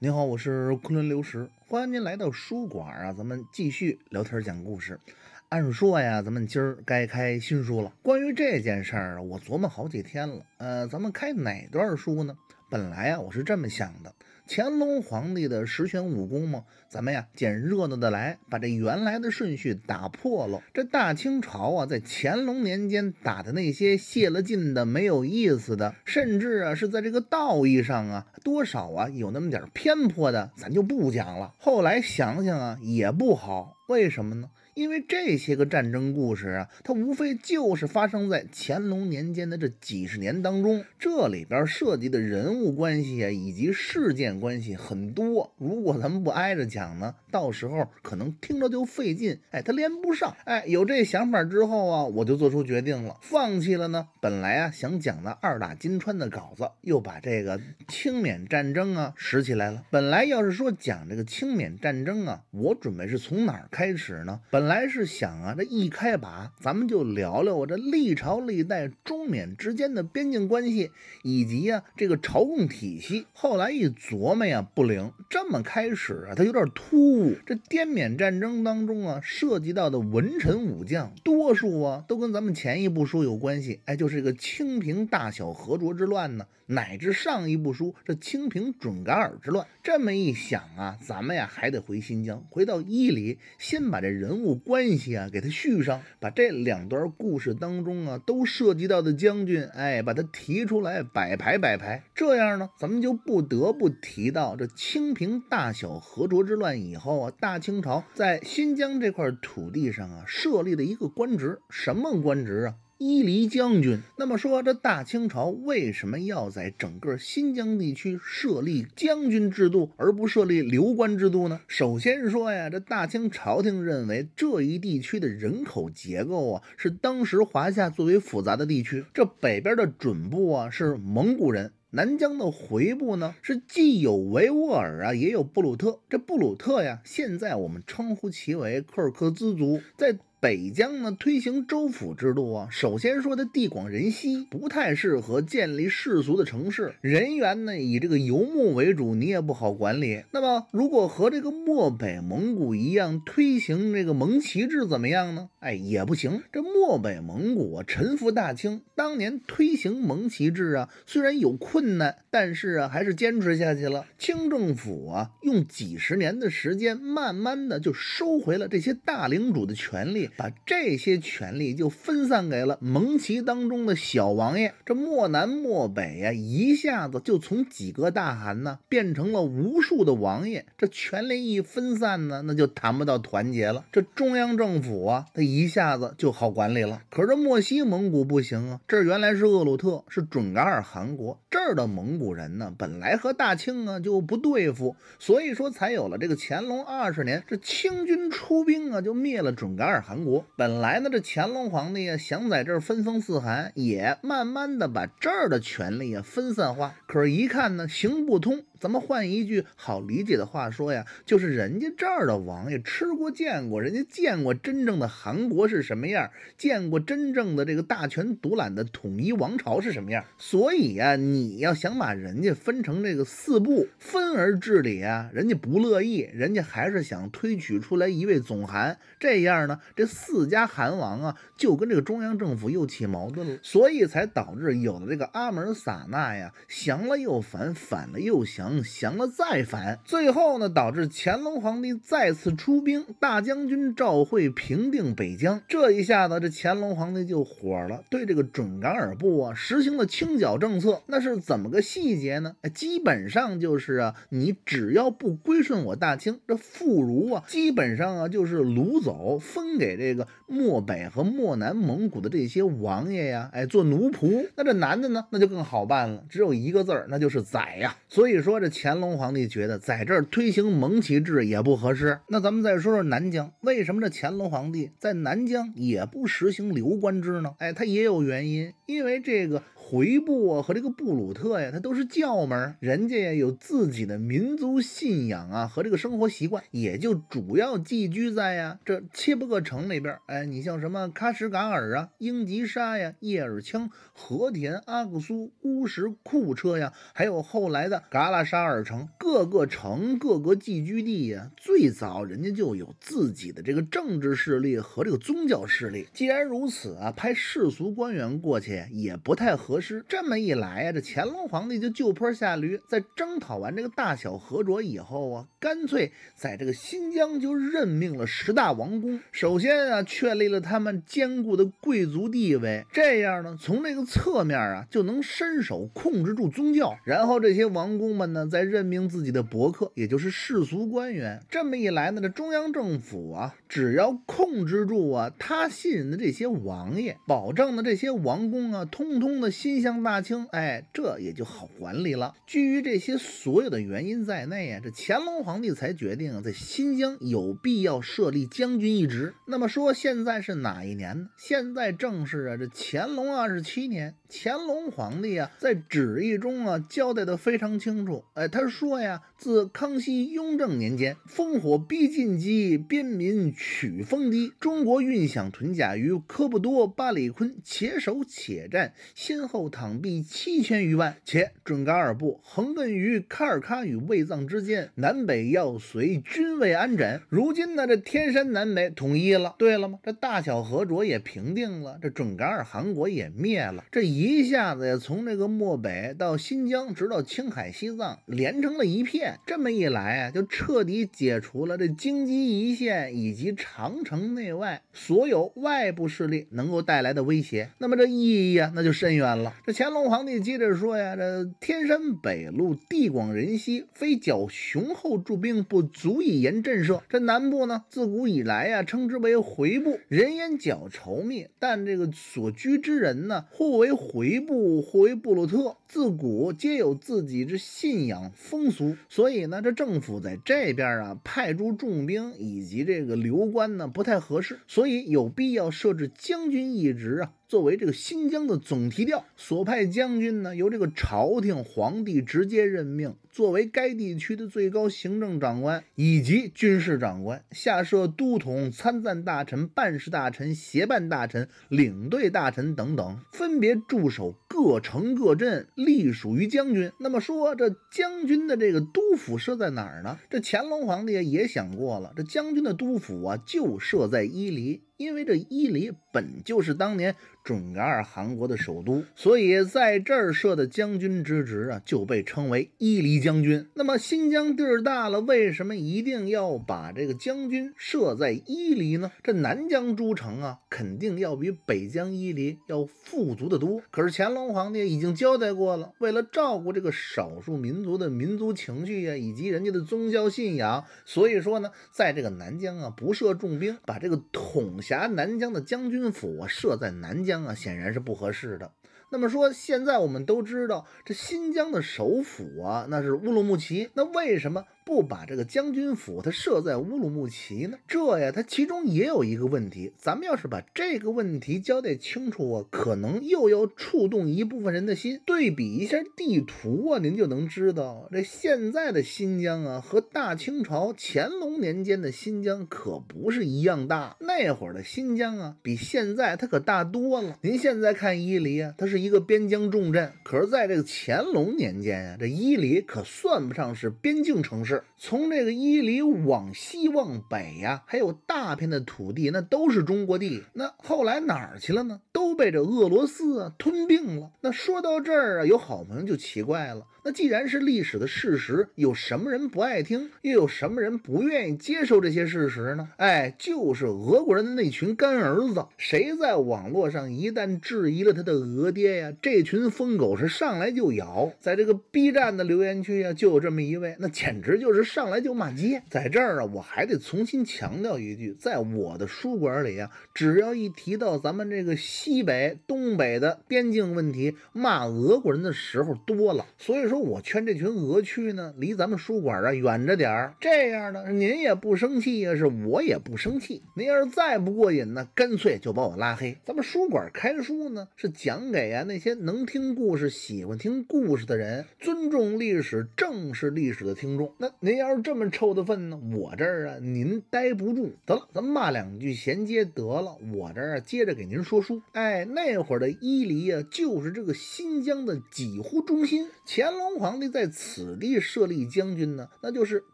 您好，我是昆仑流石，欢迎您来到书馆啊，咱们继续聊天讲故事。按说呀，咱们今儿该开新书了。关于这件事儿啊，我琢磨好几天了。呃，咱们开哪段书呢？本来啊，我是这么想的。乾隆皇帝的十全武功嘛，咱们呀捡热闹的来，把这原来的顺序打破了。这大清朝啊，在乾隆年间打的那些泄了劲的、没有意思的，甚至啊是在这个道义上啊，多少啊有那么点偏颇的，咱就不讲了。后来想想啊，也不好，为什么呢？因为这些个战争故事啊，它无非就是发生在乾隆年间的这几十年当中，这里边涉及的人物关系啊，以及事件关系很多。如果咱们不挨着讲呢，到时候可能听着就费劲，哎，它连不上。哎，有这想法之后啊，我就做出决定了，放弃了呢。本来啊想讲的二打金川的稿子，又把这个清缅战争啊拾起来了。本来要是说讲这个清缅战争啊，我准备是从哪儿开始呢？本。来是想啊，这一开把咱们就聊聊我这历朝历代中缅之间的边境关系，以及啊这个朝贡体系。后来一琢磨呀，不灵，这么开始啊，它有点突兀。这滇缅战争当中啊，涉及到的文臣武将多数啊，都跟咱们前一部书有关系。哎，就是一个清平大小和卓之乱呢，乃至上一部书这清平准噶尔之乱。这么一想啊，咱们呀还得回新疆，回到伊犁，先把这人物。关系啊，给他续上，把这两段故事当中啊，都涉及到的将军，哎，把他提出来摆排摆排，这样呢，咱们就不得不提到这清平大小和卓之乱以后啊，大清朝在新疆这块土地上啊，设立的一个官职，什么官职啊？伊犁将军。那么说，这大清朝为什么要在整个新疆地区设立将军制度，而不设立流官制度呢？首先说呀，这大清朝廷认为这一地区的人口结构啊，是当时华夏最为复杂的地区。这北边的准部啊，是蒙古人；南疆的回部呢，是既有维吾尔啊，也有布鲁特。这布鲁特呀，现在我们称呼其为柯尔克孜族，在。北疆呢，推行州府制度啊。首先说，它地广人稀，不太适合建立世俗的城市。人员呢，以这个游牧为主，你也不好管理。那么，如果和这个漠北蒙古一样推行这个蒙旗制，怎么样呢？哎，也不行。这漠北蒙古啊，臣服大清，当年推行蒙旗制啊，虽然有困难，但是啊，还是坚持下去了。清政府啊，用几十年的时间，慢慢的就收回了这些大领主的权利。把这些权力就分散给了蒙旗当中的小王爷，这漠南、漠北呀，一下子就从几个大汗呢变成了无数的王爷。这权力一分散呢，那就谈不到团结了。这中央政府啊，它一下子就好管理了。可是这漠西蒙古不行啊，这原来是厄鲁特，是准噶尔汗国。这儿的蒙古人呢，本来和大清啊就不对付，所以说才有了这个乾隆二十年，这清军出兵啊，就灭了准噶尔汗。本来呢，这乾隆皇帝啊想在这儿分封四海，也慢慢的把这儿的权力啊分散化，可是，一看呢，行不通。咱们换一句好理解的话说呀，就是人家这儿的王爷吃过见过，人家见过真正的韩国是什么样，见过真正的这个大权独揽的统一王朝是什么样。所以呀，你要想把人家分成这个四部分而治理啊，人家不乐意，人家还是想推举出来一位总韩。这样呢，这四家韩王啊，就跟这个中央政府又起矛盾了，所以才导致有了这个阿门撒那呀，降了又反，反了又降。降了再反，最后呢导致乾隆皇帝再次出兵，大将军赵惠平定北疆。这一下子，这乾隆皇帝就火了，对这个准噶尔部啊实行了清剿政策。那是怎么个细节呢？哎，基本上就是啊，你只要不归顺我大清，这妇孺啊，基本上啊就是掳走分给这个漠北和漠南蒙古的这些王爷呀，哎做奴仆。那这男的呢，那就更好办了，只有一个字儿，那就是宰呀。所以说。这乾隆皇帝觉得在这儿推行蒙旗制也不合适，那咱们再说说南疆，为什么这乾隆皇帝在南疆也不实行流官制呢？哎，他也有原因，因为这个。回部啊和这个布鲁特呀，他都是教门人家有自己的民族信仰啊和这个生活习惯，也就主要寄居在呀这七八个城里边。哎，你像什么喀什噶尔啊、英吉沙呀、叶尔羌、和田、阿克苏、乌什、库车呀，还有后来的噶拉沙尔城，各个城、各个寄居地呀，最早人家就有自己的这个政治势力和这个宗教势力。既然如此啊，派世俗官员过去也不太合。是这么一来啊，这乾隆皇帝就就坡下驴，在征讨完这个大小和卓以后啊，干脆在这个新疆就任命了十大王公。首先啊，确立了他们坚固的贵族地位，这样呢，从这个侧面啊，就能伸手控制住宗教。然后这些王公们呢，再任命自己的伯克，也就是世俗官员。这么一来呢，这中央政府啊。只要控制住啊，他信任的这些王爷，保证的这些王公啊，通通的心向大清，哎，这也就好管理了。基于这些所有的原因在内啊，这乾隆皇帝才决定啊，在新疆有必要设立将军一职。那么说现在是哪一年呢？现在正是啊，这乾隆二十七年。乾隆皇帝啊，在旨意中啊，交代的非常清楚，哎，他说呀。自康熙、雍正年间，烽火逼近及边民取封地。中国运饷屯甲于科布多、巴里坤，且守且战，先后躺毙七千余万。且准噶尔部横亘于喀尔喀与卫藏之间，南北要随均未安枕。如今呢，这天山南北统一了，对了吗？这大小和卓也平定了，这准噶尔汗国也灭了，这一下子呀，从这个漠北到新疆，直到青海、西藏，连成了一片。这么一来啊，就彻底解除了这京畿一线以及长城内外所有外部势力能够带来的威胁。那么这意义啊，那就深远了。这乾隆皇帝接着说呀，这天山北路地广人稀，非剿雄厚驻兵不足以言震慑。这南部呢，自古以来呀，称之为回部，人烟较稠密，但这个所居之人呢，或为回部，或为布鲁特，自古皆有自己之信仰风俗。所以呢，这政府在这边啊，派驻重兵以及这个留官呢，不太合适，所以有必要设置将军一职啊，作为这个新疆的总提调。所派将军呢，由这个朝廷皇帝直接任命。作为该地区的最高行政长官以及军事长官，下设都统、参赞大臣、办事大臣、协办大臣、领队大臣等等，分别驻守各城各镇，隶属于将军。那么说，这将军的这个都府设在哪儿呢？这乾隆皇帝也想过了，这将军的都府啊，就设在伊犁，因为这伊犁。本就是当年准噶尔汗国的首都，所以在这儿设的将军之职啊，就被称为伊犁将军。那么新疆地儿大了，为什么一定要把这个将军设在伊犁呢？这南疆诸城啊，肯定要比北疆伊犁要富足的多。可是乾隆皇帝已经交代过了，为了照顾这个少数民族的民族情绪呀，以及人家的宗教信仰，所以说呢，在这个南疆啊，不设重兵，把这个统辖南疆的将军。府设在南疆啊，显然是不合适的。那么说，现在我们都知道，这新疆的首府啊，那是乌鲁木齐。那为什么？不把这个将军府，他设在乌鲁木齐呢？这呀，他其中也有一个问题。咱们要是把这个问题交代清楚啊，可能又要触动一部分人的心。对比一下地图啊，您就能知道，这现在的新疆啊，和大清朝乾隆年间的新疆可不是一样大。那会儿的新疆啊，比现在它可大多了。您现在看伊犁啊，它是一个边疆重镇，可是在这个乾隆年间呀，这伊犁可算不上是边境城市。there 从这个伊犁往西往北呀，还有大片的土地，那都是中国地。那后来哪儿去了呢？都被这俄罗斯啊吞并了。那说到这儿啊，有好朋友就奇怪了：那既然是历史的事实，有什么人不爱听？又有什么人不愿意接受这些事实呢？哎，就是俄国人的那群干儿子。谁在网络上一旦质疑了他的俄爹呀，这群疯狗是上来就咬。在这个 B 站的留言区啊，就有这么一位，那简直就是。上来就骂街，在这儿啊，我还得重新强调一句，在我的书馆里啊，只要一提到咱们这个西北、东北的边境问题，骂俄国人的时候多了。所以说我劝这群俄区呢，离咱们书馆啊远着点儿。这样呢，您也不生气呀，是我也不生气。您要是再不过瘾呢，干脆就把我拉黑。咱们书馆开书呢，是讲给啊那些能听故事、喜欢听故事的人，尊重历史、正视历史的听众。那您。要是这么臭的粪呢？我这儿啊，您待不住。得了，咱骂两句衔接得了。我这儿接着给您说书。哎，那会儿的伊犁啊，就是这个新疆的几乎中心。乾隆皇帝在此地设立将军呢，那就是。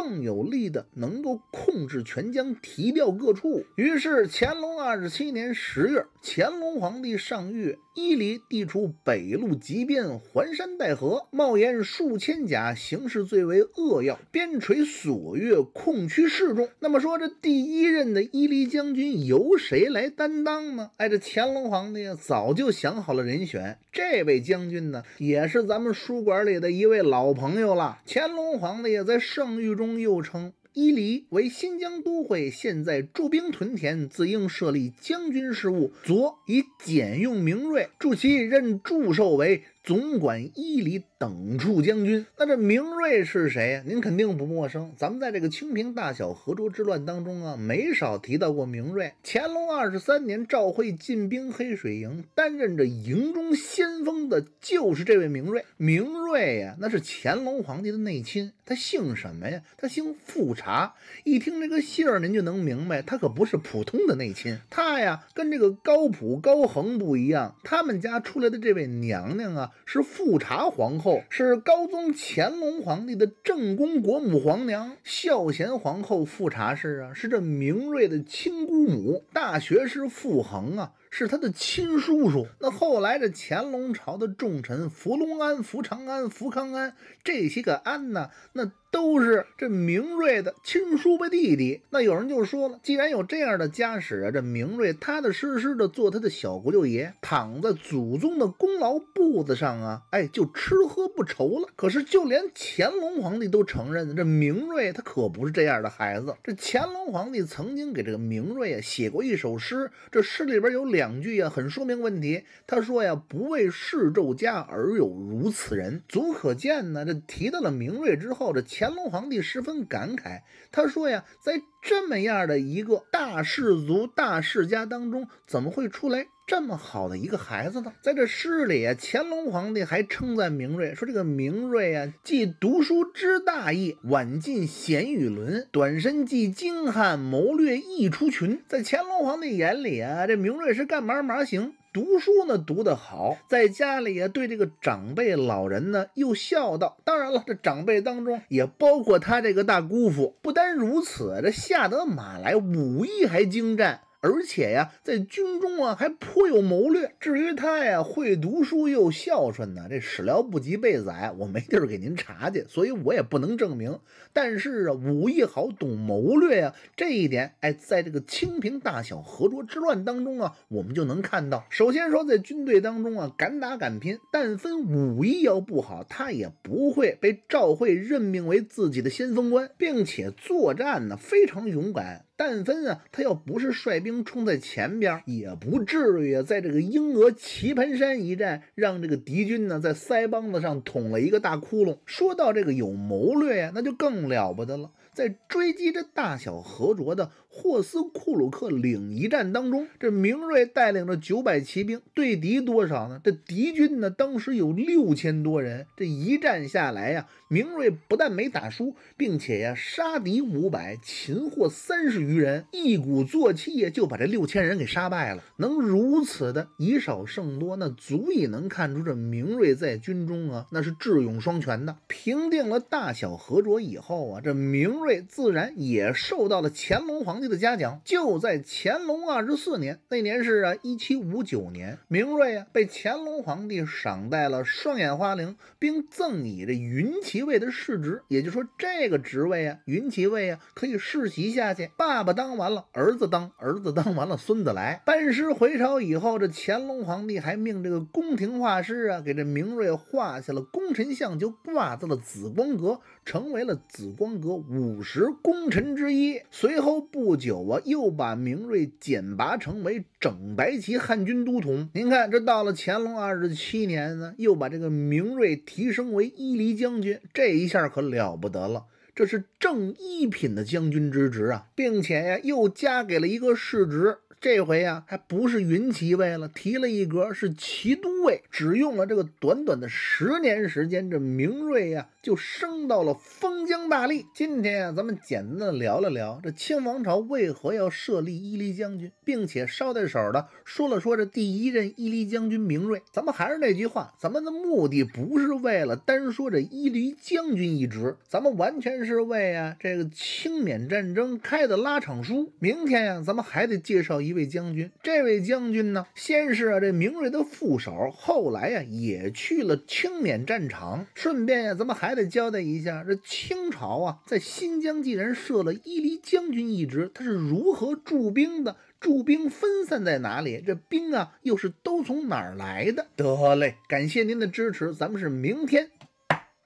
更有力的，能够控制全疆提调各处。于是，乾隆二十七年十月，乾隆皇帝上谕：伊犁地处北路极边，环山带河，冒烟数千甲，形势最为扼要，边陲锁钥，控区势众。那么说，这第一任的伊犁将军由谁来担当呢？哎，这乾隆皇帝早就想好了人选。这位将军呢，也是咱们书馆里的一位老朋友了。乾隆皇帝也在圣谕中。又称伊犁为新疆都会，现在驻兵屯田，自应设立将军事务。昨以简用明锐助其任祝寿为。总管伊犁等处将军，那这明瑞是谁呀？您肯定不陌生。咱们在这个清平大小河卓之乱当中啊，没少提到过明瑞。乾隆二十三年，赵惠进兵黑水营，担任着营中先锋的就是这位明瑞。明瑞呀，那是乾隆皇帝的内亲。他姓什么呀？他姓富察。一听这个姓儿，您就能明白，他可不是普通的内亲。他呀，跟这个高普、高恒不一样，他们家出来的这位娘娘啊。是富察皇后，是高宗乾隆皇帝的正宫国母皇娘，孝贤皇后富察氏啊，是这明瑞的亲姑母，大学士傅恒啊，是他的亲叔叔。那后来这乾隆朝的重臣，福隆安、福长安、福康安这些个安呢，那。都是这明瑞的亲叔辈弟弟。那有人就说了，既然有这样的家史啊，这明瑞踏踏实实的做他的小国舅爷，躺在祖宗的功劳簿子上啊，哎，就吃喝不愁了。可是就连乾隆皇帝都承认这明瑞他可不是这样的孩子。这乾隆皇帝曾经给这个明瑞啊写过一首诗，这诗里边有两句啊，很说明问题。他说呀：“不为世胄家而有如此人，足可见呢。”这提到了明瑞之后，这。乾隆皇帝十分感慨，他说呀，在这么样的一个大氏族、大世家当中，怎么会出来这么好的一个孩子呢？在这诗里啊，乾隆皇帝还称赞明瑞，说这个明瑞啊，既读书知大义，晚进贤与伦；短身既精悍，谋略亦出群。在乾隆皇帝眼里啊，这明瑞是干嘛嘛行。读书呢读得好，在家里也对这个长辈老人呢又孝道。当然了，这长辈当中也包括他这个大姑父。不单如此，这夏德马来武艺还精湛。而且呀，在军中啊，还颇有谋略。至于他呀，会读书又孝顺呢，这始料不及被宰，我没地儿给您查去，所以我也不能证明。但是啊，武艺好，懂谋略呀，这一点哎，在这个清平大小和卓之乱当中啊，我们就能看到。首先说，在军队当中啊，敢打敢拼，但分武艺要不好，他也不会被赵惠任命为自己的先锋官，并且作战呢非常勇敢。但分啊，他要不是率兵冲在前边，也不至于啊，在这个英俄棋盘山一战，让这个敌军呢在腮帮子上捅了一个大窟窿。说到这个有谋略呀，那就更了不得了。在追击这大小和卓的霍斯库鲁克岭一战当中，这明瑞带领着九百骑兵对敌多少呢？这敌军呢当时有六千多人。这一战下来呀，明瑞不但没打输，并且呀杀敌五百，擒获三十余。愚人一鼓作气呀，就把这六千人给杀败了。能如此的以少胜多，那足以能看出这明瑞在军中啊，那是智勇双全的。平定了大小和卓以后啊，这明瑞自然也受到了乾隆皇帝的嘉奖。就在乾隆二十四年，那年是啊一七五九年，明瑞啊被乾隆皇帝赏戴了双眼花翎，并赠以这云骑尉的世职，也就是说这个职位啊，云骑尉啊可以世袭下去。罢。爸爸当完了，儿子当，儿子当完了，孙子来。班师回朝以后，这乾隆皇帝还命这个宫廷画师啊，给这明瑞画下了功臣像，就挂在了紫光阁，成为了紫光阁五十功臣之一。随后不久啊，又把明瑞简拔成为整白旗汉军都统。您看，这到了乾隆二十七年呢，又把这个明瑞提升为伊犁将军，这一下可了不得了。这是正一品的将军之职啊，并且呀，又加给了一个世职。这回呀，还不是云骑尉了，提了一格是骑都尉。只用了这个短短的十年时间，这明瑞呀就升到了封疆大吏。今天呀，咱们简单的聊了聊这清王朝为何要设立伊犁将军，并且捎带手的说了说这第一任伊犁将军明瑞。咱们还是那句话，咱们的目的不是为了单说这伊犁将军一职，咱们完全是为啊这个清缅战争开的拉场书。明天呀，咱们还得介绍一。一位将军，这位将军呢，先是啊这明瑞的副手，后来啊也去了清缅战场。顺便呀，咱们还得交代一下，这清朝啊在新疆既然设了伊犁将军一职，他是如何驻兵的？驻兵分散在哪里？这兵啊又是都从哪儿来的？得嘞，感谢您的支持，咱们是明天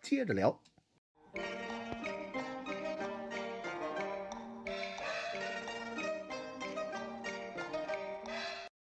接着聊。